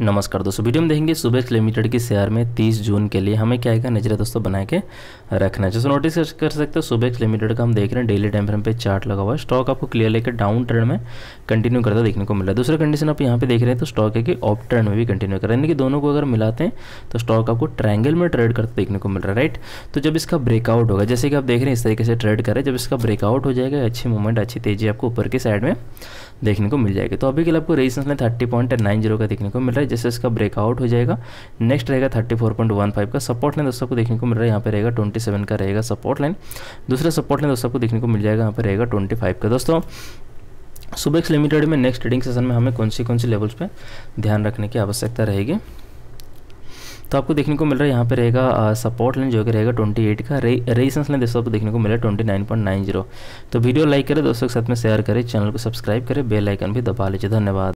नमस्कार दोस्तों वीडियो में देखेंगे सुबह लिमिटेड के शेयर में 30 जून के लिए हमें क्या है नजर दोस्तों बना के रखना है जैसे नोटिस कर सकते हो सुबह लिमिटेड का हम देख रहे हैं डेली टाइम फ्रेम पे चार्ट लगा हुआ है स्टॉक आपको क्लियर लेकर डाउन ट्रेंड में कंटिन्यू करता देखने को मिल रहा है दूसरा कंडीशन आप यहाँ पे देख रहे हैं तो स्टॉक है कि ऑफ ट्रेंड में भी कंटिन्यू कर रहे हैं यानी कि दोनों को अगर मिलाते हैं तो स्टॉक आपको ट्रैंगल में ट्रेड करता देखने को मिल रहा है राइट तो जब इसका ब्रेकआउट होगा जैसे कि आप देख रहे हैं इस तरीके से ट्रेड करें जब इसका ब्रेकआउट हो जाएगा अच्छी मूवमेंट अच्छी तेजी आपको ऊपर की साइड में देखने को मिल जाएगी तो अभी के लिए आपको रेजिस्टेंस में थर्टी पॉइंट नाइन जीरो का देखने को मिल रहा है जैसे इसका ब्रेकआउट हो जाएगा नेक्स्ट रहेगा thirty four point one five का सपोर्ट लाइन दोस्तों को देखने को मिल रहा है यहाँ पर रहेगा ट्वेंटी सेवन का रहेगा सपोर्ट लाइन दूसरा सपोर्ट लाइन दोस्तों को देखने को मिल जाएगा यहाँ पर रहेगा ट्वेंटी फाइव का दोस्तों सुबेक्स लिमिटेड में नेक्स्ट ट्रेडिंग सेशन में हमें कौन सी कौन सी लेवल्स पर ध्यान रखने की आवश्यकता रहेगी तो आपको देखने को मिल रहा है यहाँ पे रहेगा सपोर्ट लाइन जो कि रहेगा 28 का रे रेजिस्टेंस लाइन दोस्तों आपको देखने को मिल रहा है 29.90 तो वीडियो लाइक करें दोस्तों के साथ में शेयर करें चैनल को सब्सक्राइब करें बेल आइकन भी दबा लीजिए धन्यवाद